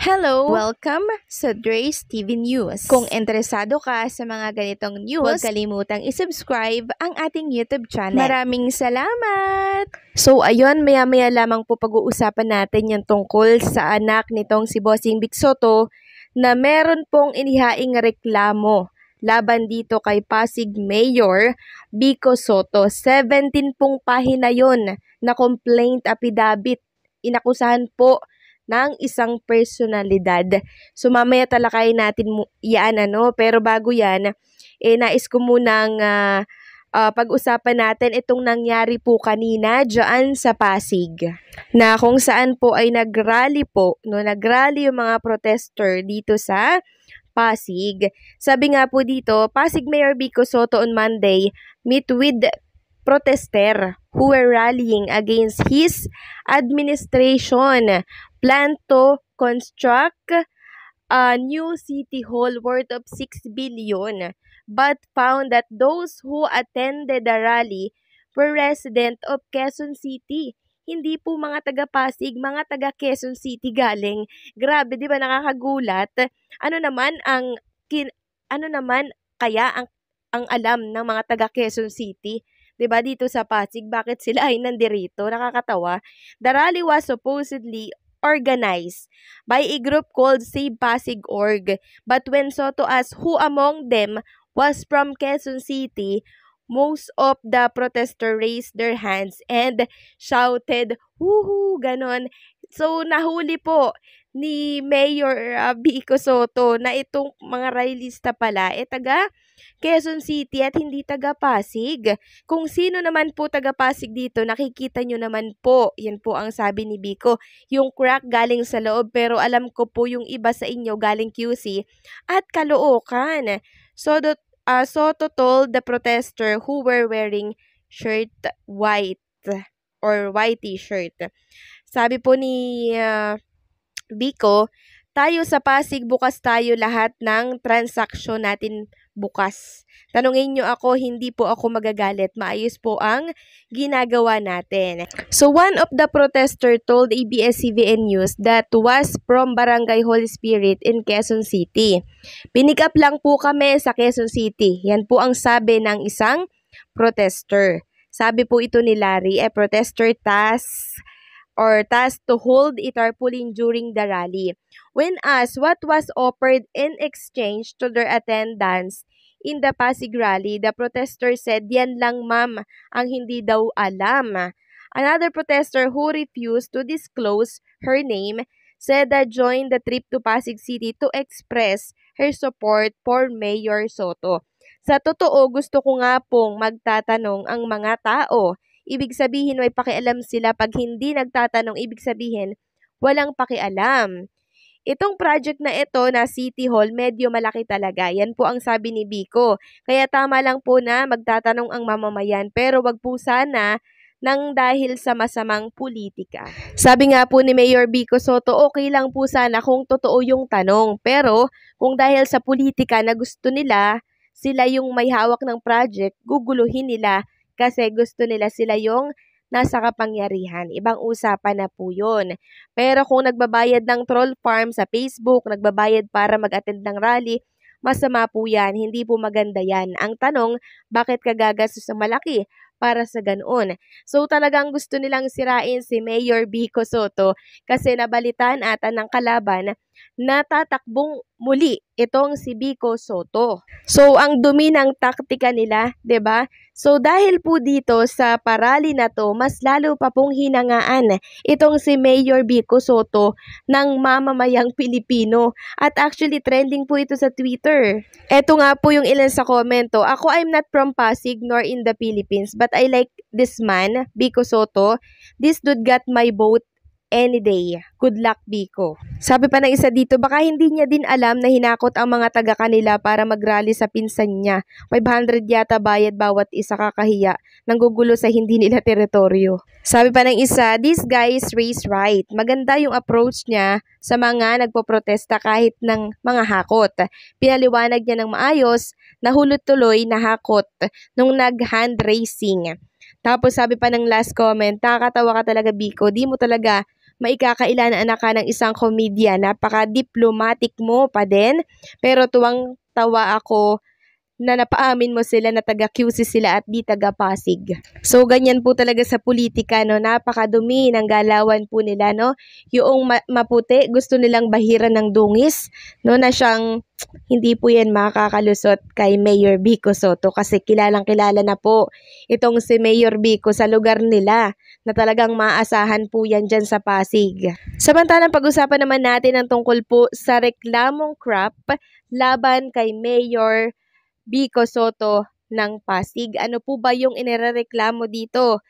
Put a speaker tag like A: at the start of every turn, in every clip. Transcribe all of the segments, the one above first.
A: Hello! Welcome sa Drace TV News. Kung interesado ka sa mga ganitong news, huwag kalimutang isubscribe ang ating YouTube channel. Maraming salamat! So ayun, maya-maya lamang po pag-uusapan natin yung tungkol sa anak nitong si Bossing Big Soto na meron pong inihaing reklamo laban dito kay Pasig Mayor Bico Soto. 17 pong pahina yon na complaint affidavit. Inakusahan po ng isang personalidad. So mamaya talakayin natin yan ano, pero bago yan, eh nais ko munang uh, uh, pag-usapan natin itong nangyari po kanina diyan sa Pasig na kung saan po ay nagrally po no nagrally yung mga protester dito sa Pasig. Sabi nga po dito, Pasig Mayor Bico Soto on Monday meet with protester who were rallying against his administration plan to construct a new city hall worth of 6 billion but found that those who attended the rally were resident of Quezon City hindi po mga taga Pasig, mga taga Quezon City galing. Grabe, 'di ba nakakagulat? Ano naman ang kin, ano naman kaya ang ang alam ng mga taga Quezon City? 'di ba dito sa Pasig, bakit sila ay nandirito? Nakakatawa. the rally was supposedly organized by a group called Save Pasig Org. But when Soto asked who among them was from Quezon City, most of the protesters raised their hands and shouted, woohoo, ganon. So, nahuli po ni Mayor uh, ah, Bico Soto na itong mga railista pala e eh, taga Quezon City at hindi taga Pasig. Kung sino naman po taga Pasig dito, nakikita nyo naman po, yan po ang sabi ni Bico, yung crack galing sa loob pero alam ko po yung iba sa inyo galing QC at Caloocan. So, uh, ah, Soto told the protester who were wearing shirt white or white t-shirt. Sabi po ni uh, Biko, tayo sa Pasig, bukas tayo lahat ng transaksyon natin bukas. Tanungin nyo ako, hindi po ako magagalit. Maayos po ang ginagawa natin. So one of the protester told ABS-CBN News that was from Barangay Holy Spirit in Quezon City. Pinick lang po kami sa Quezon City. Yan po ang sabi ng isang protester. Sabi po ito ni Larry, a eh, protester task or tasked to hold a tarpaulin during the rally. When asked what was offered in exchange to their attendance in the Pasig rally, the protester said, yan lang ma'am ang hindi daw alam. Another protester who refused to disclose her name said that joined the trip to Pasig City to express her support for Mayor Soto. Sa totoo, gusto ko nga pong magtatanong ang mga tao ibig sabihin may pakialam sila. Pag hindi nagtatanong, ibig sabihin walang pakialam. Itong project na ito na City Hall, medyo malaki talaga. Yan po ang sabi ni Biko. Kaya tama lang po na magtatanong ang mamamayan pero wag po sana nang dahil sa masamang politika. Sabi nga po ni Mayor Bico Soto, okay lang po sana kung totoo yung tanong. Pero kung dahil sa politika na gusto nila, sila yung may hawak ng project, guguluhin nila kasi gusto nila sila yung nasa kapangyarihan. Ibang usapan na po yun. Pero kung nagbabayad ng troll farm sa Facebook, nagbabayad para mag-attend ng rally, masama po yan, hindi po maganda yan. Ang tanong, bakit kagagastos sa malaki? para sa ganoon. So talagang gusto nilang sirain si Mayor Bico Soto kasi nabalitaan ata ng kalaban natatakbong muli itong si Bico Soto. So, ang dumi ng taktika nila, 'di ba? So, dahil po dito sa parali na to, mas lalo pa pong hinangaan itong si Mayor Bico Soto ng mamamayang Pilipino. At actually, trending po ito sa Twitter. Eto nga po yung ilan sa komento. Ako, I'm not from Pasig nor in the Philippines, but I like this man, Bico Soto. This dude got my vote any day. Good luck, Biko. Sabi pa ng isa dito, baka hindi niya din alam na hinakot ang mga taga kanila para magrally sa pinsan niya. 500 yata bayad bawat isa kakahiya. nang gugulo sa hindi nila teritoryo. Sabi pa ng isa, this guy is raised right. Maganda yung approach niya sa mga nagpoprotesta kahit ng mga hakot. Pinaliwanag niya ng maayos, nahulot tuloy na hakot nung nag-hand racing. Tapos sabi pa ng last comment, nakakatawa ka talaga Biko, di mo talaga maikakaila na anak ka ng isang komedya. Napaka-diplomatic mo pa din. Pero tuwang tawa ako na napaamin mo sila na taga QC sila at di taga Pasig. So ganyan po talaga sa politika no, napakadumi ng galawan po nila no. Yung ma- maputi gusto nilang bahiran ng dungis no na siyang hindi po yan makakalusot kay Mayor Bico Soto kasi kilalang kilala na po itong si Mayor Bico sa lugar nila na talagang maaasahan po yan diyan sa Pasig. Samantalang pag-usapan naman natin ang tungkol po sa reklamong crop laban kay Mayor Bico Soto ng Pasig. Ano po ba yung inireklamo dito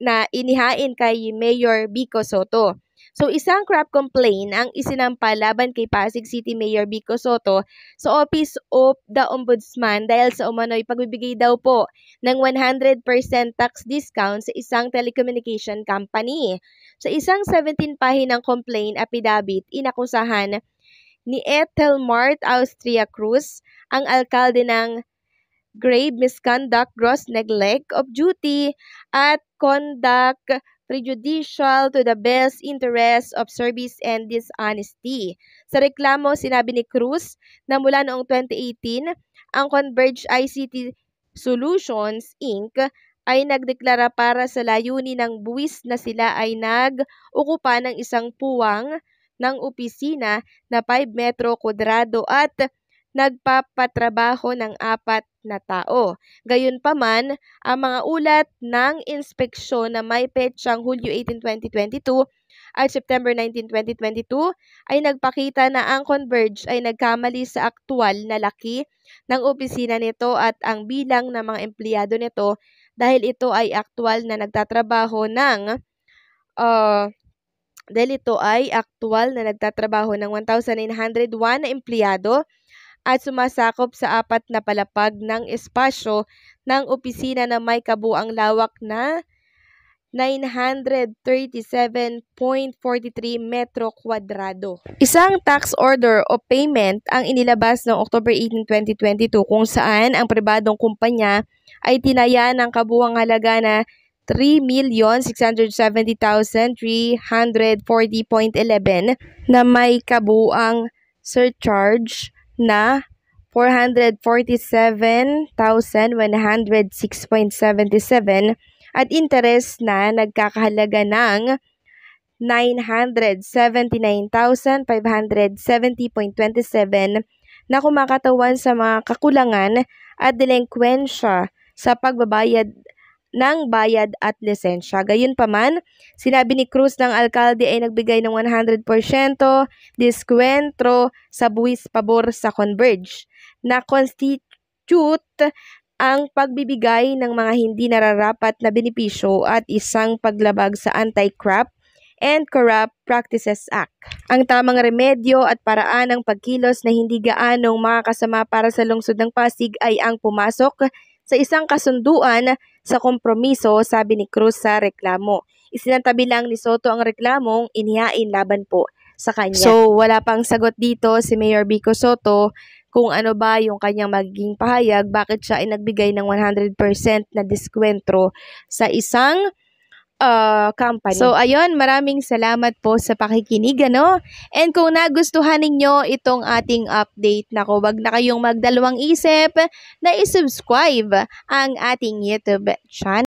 A: na inihain kay Mayor Bico Soto? So isang crop complaint ang isinampa laban kay Pasig City Mayor Bico Soto sa Office of the Ombudsman dahil sa umano'y pagbibigay daw po ng 100% tax discount sa isang telecommunication company. Sa isang 17 pahinang complaint affidavit, inakusahan ni Ethelmart Austria Cruz, ang alkalde ng grave misconduct, gross neglect of duty, at conduct prejudicial to the best interest of service and dishonesty. Sa reklamo, sinabi ni Cruz na mula noong 2018, ang Converge ICT Solutions Inc. ay nagdeklara para sa layunin ng buwis na sila ay nag-ukupa ng isang puwang ng opisina na 5 metro kwadrado at nagpapatrabaho ng apat na tao. Gayunpaman, ang mga ulat ng inspeksyon na may petsang Hulyo 18, 2022 at September 19, 2022 ay nagpakita na ang Converge ay nagkamali sa aktual na laki ng opisina nito at ang bilang ng mga empleyado nito dahil ito ay aktual na nagtatrabaho ng uh, dahil ito ay aktual na nagtatrabaho ng 1,901 na empleyado at sumasakop sa apat na palapag ng espasyo ng opisina na may kabuang lawak na 937.43 metro kwadrado. Isang tax order o payment ang inilabas noong October 18, 2022 kung saan ang pribadong kumpanya ay tinaya ng kabuang halaga na 3,670,340.11 na may kabuang surcharge na 447,106.77 at interest na nagkakahalaga ng 979,570.27 na kumakatawan sa mga kakulangan at delinkwensya sa pagbabayad ng bayad at lisensya. Gayunpaman, sinabi ni Cruz ng alkalde ay nagbigay ng 100% diskwentro sa buwis pabor sa Converge na constitute ang pagbibigay ng mga hindi nararapat na benepisyo at isang paglabag sa anti-crap and Corrupt Practices Act. Ang tamang remedyo at paraan ng pagkilos na hindi gaanong makakasama para sa lungsod ng Pasig ay ang pumasok sa isang kasunduan sa kompromiso, sabi ni Cruz sa reklamo. Isinatabi lang ni Soto ang reklamong inihain laban po sa kanya. So, wala pang sagot dito si Mayor Bico Soto kung ano ba yung kanyang magiging pahayag, bakit siya ay nagbigay ng 100% na diskwentro sa isang uh, company. So, ayun, maraming salamat po sa pakikinig, ano? And kung nagustuhan ninyo itong ating update, nako, wag na kayong magdalawang isip na i-subscribe ang ating YouTube channel.